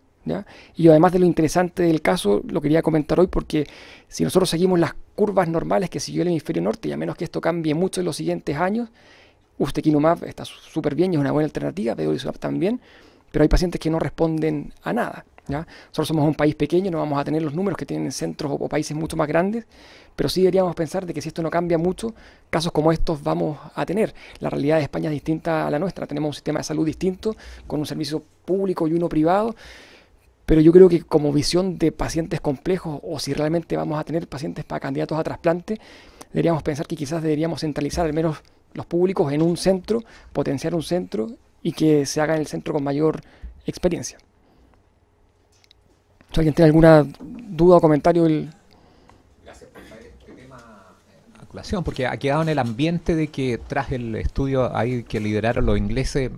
Y además de lo interesante del caso, lo quería comentar hoy porque si nosotros seguimos las curvas normales que siguió el hemisferio norte, y a menos que esto cambie mucho en los siguientes años, Ustekinumab está súper bien y es una buena alternativa, Vedolizumab también, pero hay pacientes que no responden a nada. ¿ya? solo somos un país pequeño, no vamos a tener los números que tienen centros o, o, países mucho más grandes, pero sí deberíamos pensar de que si esto no cambia mucho, casos como estos vamos a tener. La realidad de España es distinta a la nuestra, tenemos un sistema de salud distinto, con un servicio público y uno privado, pero yo creo que como visión de pacientes complejos o si realmente vamos a tener pacientes para candidatos a trasplante, deberíamos pensar que quizás deberíamos centralizar al menos los públicos en un centro, potenciar un centro y que se haga en el centro con mayor experiencia. alguien tiene alguna duda o comentario, Gracias por este tema eh, porque ha quedado en el ambiente de que tras el estudio hay que lideraron los ingleses,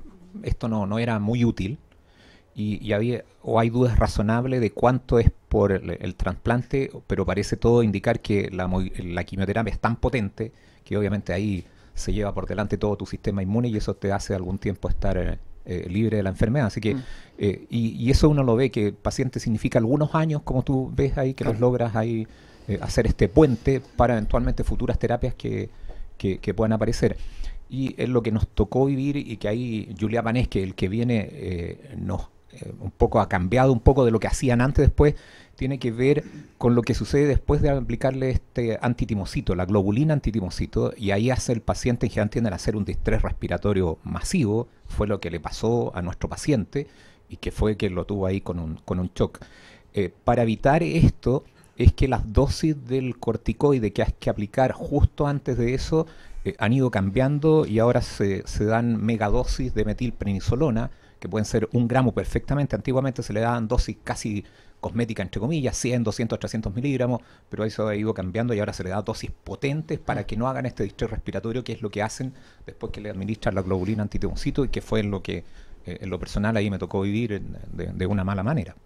esto no, no era muy útil. Y, había, o hay dudas razonables de cuánto es por el, trasplante, pero parece todo indicar que la, la, quimioterapia es tan potente que obviamente ahí se lleva por delante todo tu sistema inmune y eso te hace algún tiempo estar eh, eh, libre de la enfermedad. Así que, mm. eh, y, eso uno lo ve que paciente significa algunos años, como tú ves ahí, que los logras ahí hacer este puente para eventualmente futuras terapias que, que, puedan aparecer y es lo que nos tocó vivir y que ahí Julia Vanes, que el que viene nos un poco ha cambiado un poco de lo que hacían antes después, tiene que ver con lo que sucede después de aplicarle este antitimocito, la globulina antitimocito, y ahí hace el paciente, ya tienden a hacer un distrés respiratorio masivo, fue lo que le pasó a nuestro paciente y que fue que lo tuvo ahí con un, con un shock. Eh, para evitar esto es que las dosis del corticoide que hay que aplicar justo antes de eso eh, han ido cambiando y ahora se, se dan megadosis de metilprednisolona, que pueden ser un gramo perfectamente. Antiguamente se le daban dosis casi cosmética, entre comillas, 100, 200, 300 miligramos, pero eso ha ido cambiando y ahora se le da dosis potentes para mm. que no hagan este distrés respiratorio, que es lo que hacen después que le administran la globulina antiteuncito y que fue en lo que eh, en lo personal ahí me tocó vivir de, una mala manera.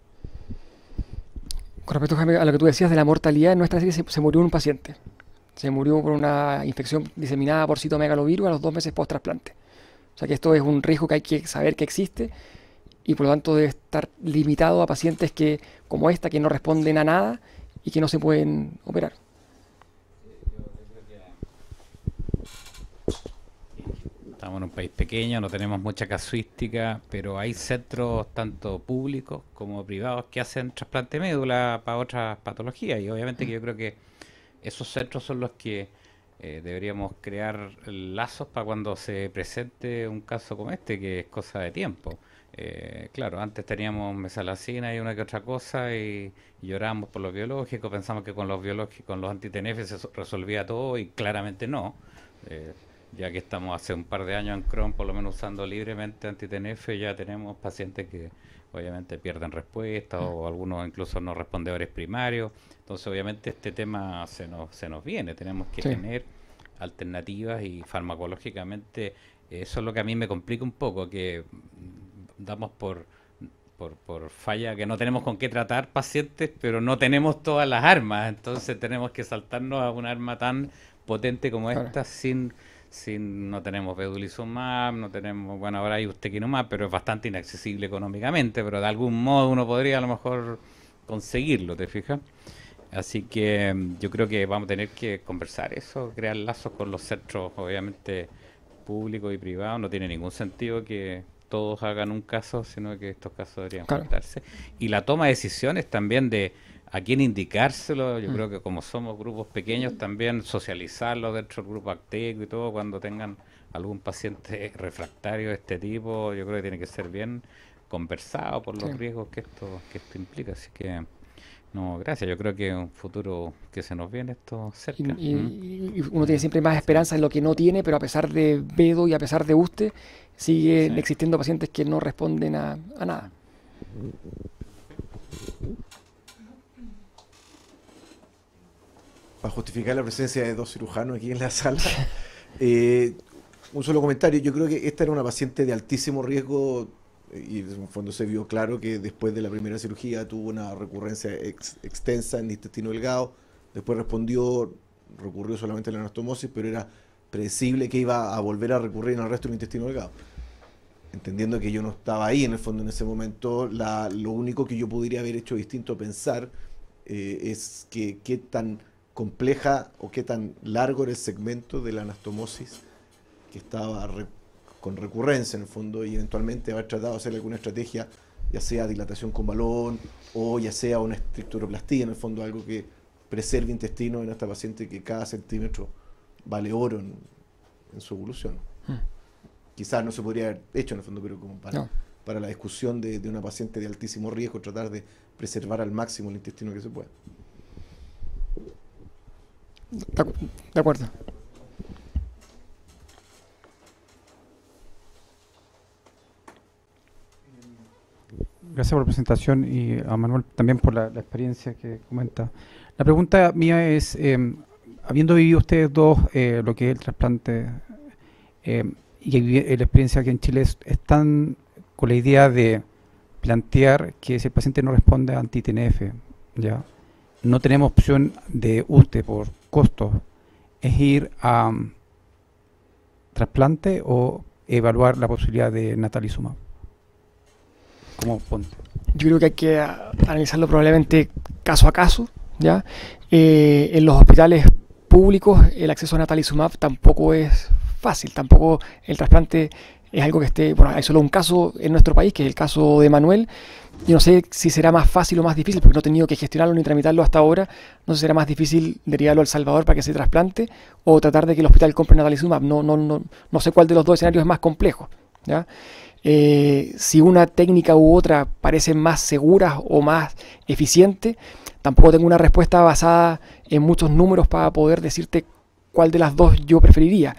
Con respecto a lo que tú decías de la mortalidad, en nuestra serie se, murió un paciente. Se murió por una infección diseminada por citomegalovirus a los dos meses post-trasplante. O sea que esto es un riesgo que hay que saber que existe y por lo tanto debe estar limitado a pacientes que, como esta, que no responden a nada y que no se pueden operar. Estamos en un país pequeño, no tenemos mucha casuística, pero hay centros tanto públicos como privados que hacen trasplante médula para otras patologías y obviamente que yo creo que esos centros son los que eh, deberíamos crear lazos para cuando se presente un caso como este, que es cosa de tiempo. Eh, claro, antes teníamos mesalacina y una que otra cosa y, lloramos por los biológicos, pensamos que con los biológicos, con los antitenefes se resolvía todo y claramente no. Eh, ya que estamos hace un par de años en Chrome por lo menos usando libremente anti ya tenemos pacientes que obviamente pierden respuesta o mm. algunos incluso no respondedores primarios. Entonces, obviamente, este tema se nos, se nos viene. Tenemos que tener alternativas y farmacológicamente eso es lo que a mí me complica un poco, que damos por, por, falla que no tenemos con qué tratar pacientes, pero no tenemos todas las armas. Entonces, tenemos que saltarnos a un arma tan potente como esta sin no tenemos vedulizumab, no tenemos, bueno, ahora hay Ustequinumab, pero es bastante inaccesible económicamente, pero de algún modo uno podría a lo mejor conseguirlo, ¿te fijas? Así que mm, yo creo que vamos a tener que conversar eso, crear lazos con los centros, obviamente públicos y privados. No tiene ningún sentido que todos hagan un caso, sino que estos casos deberían claro. Y la toma de decisiones también de a quién indicárselo. Yo mm. creo que como somos grupos pequeños, también socializarlo dentro del grupo activo y todo, cuando tengan algún paciente [LAUGHS] refractario de este tipo, yo creo que tiene que ser bien conversado por los riesgos que esto, que esto implica. Así que, no, gracias. Yo creo que un futuro que se nos viene esto cerca. Y, ¿Mm? uno tiene siempre más esperanza en lo que no tiene, pero a pesar de Bedo y a pesar de usted, siguen existiendo pacientes que no responden a, a nada. para justificar la presencia de dos cirujanos aquí en la sala. [LAUGHS] Eh, un solo comentario, yo creo que esta era una paciente de altísimo riesgo eh, y en el fondo se vio claro que después de la primera cirugía tuvo una recurrencia extensa en intestino delgado, después respondió, recurrió solamente a la anastomosis, pero era predecible que iba a volver a recurrir en el resto del intestino delgado. Entendiendo que yo no estaba ahí en el fondo en ese momento, lo único que yo podría haber hecho distinto pensar eh, es que qué tan compleja o qué tan largo era el segmento de la anastomosis que estaba con recurrencia en el fondo y eventualmente haber tratado de hacer alguna estrategia, ya sea dilatación con balón o ya sea una estricturoplastía, en el fondo algo que preserve intestino en esta paciente que cada centímetro vale oro en, su evolución. Hmm. Quizás no se podría haber hecho en el fondo, pero como para, para la discusión de, de una paciente de altísimo riesgo, tratar de preservar al máximo el intestino que se pueda. De, acuerdo. Gracias por la presentación y a Manuel también por la, experiencia que comenta. La pregunta mía es, em, habiendo vivido ustedes dos eh, lo que es el trasplante em, y la experiencia que en Chile, ¿están con la idea de plantear que si el paciente no responde a anti ya no tenemos opción de usted por costos es ir a um, trasplante o evaluar la posibilidad de natalizumab. Como ponte. Yo creo que hay que analizarlo probablemente caso a caso, ¿ya? Eh, en los hospitales públicos el acceso a natalizumab tampoco es fácil, tampoco el trasplante es algo que esté, bueno, hay solo un caso en nuestro país, que es el caso de Manuel. Yo no sé si será más fácil o más difícil, porque no he tenido que gestionarlo ni tramitarlo hasta ahora. No sé si será más difícil derivarlo al Salvador para que se trasplante o tratar de que el hospital compre natalizumab. No, no, no, no sé cuál de los dos escenarios es más complejo. Eh, si una técnica u otra parece más segura o más eficiente, tampoco tengo una respuesta basada en muchos números para poder decirte cuál de las dos yo preferiría.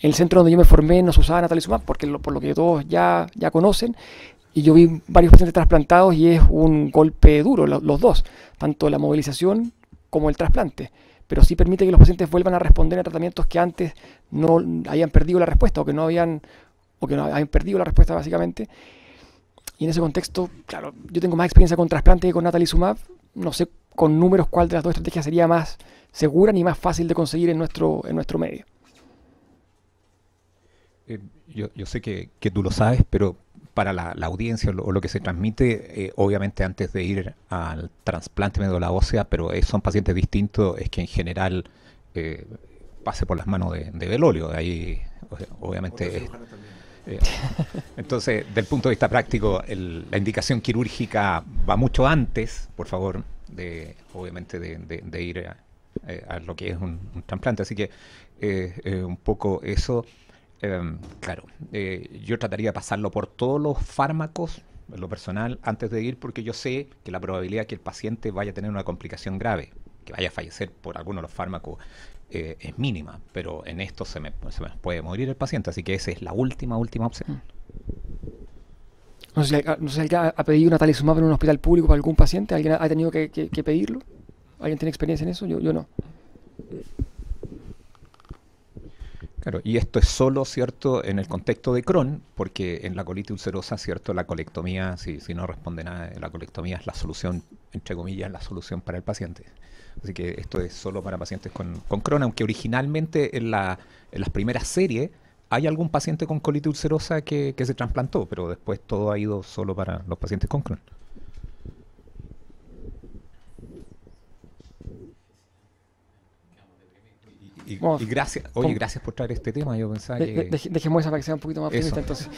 El centro donde yo me formé no se usaba natalizumab, porque por lo que todos ya, ya conocen, y yo vi varios pacientes trasplantados y es un golpe duro, los dos, tanto la movilización como el trasplante. Pero sí permite que los pacientes vuelvan a responder a tratamientos que antes no habían perdido la respuesta o que no habían, o que no habían perdido la respuesta básicamente. Y en ese contexto, claro, yo tengo más experiencia con trasplante que con natalizumab. No sé con números cuál de las dos estrategias sería más, segura ni más fácil de conseguir en nuestro, en nuestro medio. Eh, yo, sé que, tú lo sabes, pero para la, audiencia o lo, que se transmite, eh, obviamente antes de ir al trasplante la ósea, pero eh, son pacientes distintos, es que en general pase por las manos de, de Belolio, ahí obviamente... Entonces, del punto de vista práctico, la indicación quirúrgica va mucho antes, por favor, de obviamente de ir a, eh, a lo que es un, trasplante. Así que eh, eh, un poco eso, em, claro, yo trataría de pasarlo por todos los fármacos, lo personal, antes de ir, porque yo sé que la probabilidad que el paciente vaya a tener una complicación grave, que vaya a fallecer por alguno de los fármacos, es mínima, pero en esto pues, se me, puede morir el paciente, así que esa es la última, última opción. Mm. ¿No sé ah, no ha pedido una talisumab en un hospital público para algún paciente? ¿Alguien ha tenido que pedirlo? ¿Alguien tiene experiencia en eso? Yo, yo no. Claro, y esto es solo, ¿cierto?, en el contexto de Crohn, porque en la colitis ulcerosa, ¿cierto?, la colectomía, si, si no responde nada, la colectomía es la solución, entre comillas, la solución para el paciente. Así que esto es solo para pacientes con, con Crohn, aunque originalmente en, la, en las primeras series hay algún paciente con colitis ulcerosa que, que se trasplantó, pero después todo ha ido solo para los pacientes con Crohn. Y, y gracias, oye, gracias por traer este tema. Yo pensaba que. dejemos esa para que sea un poquito más optimista entonces.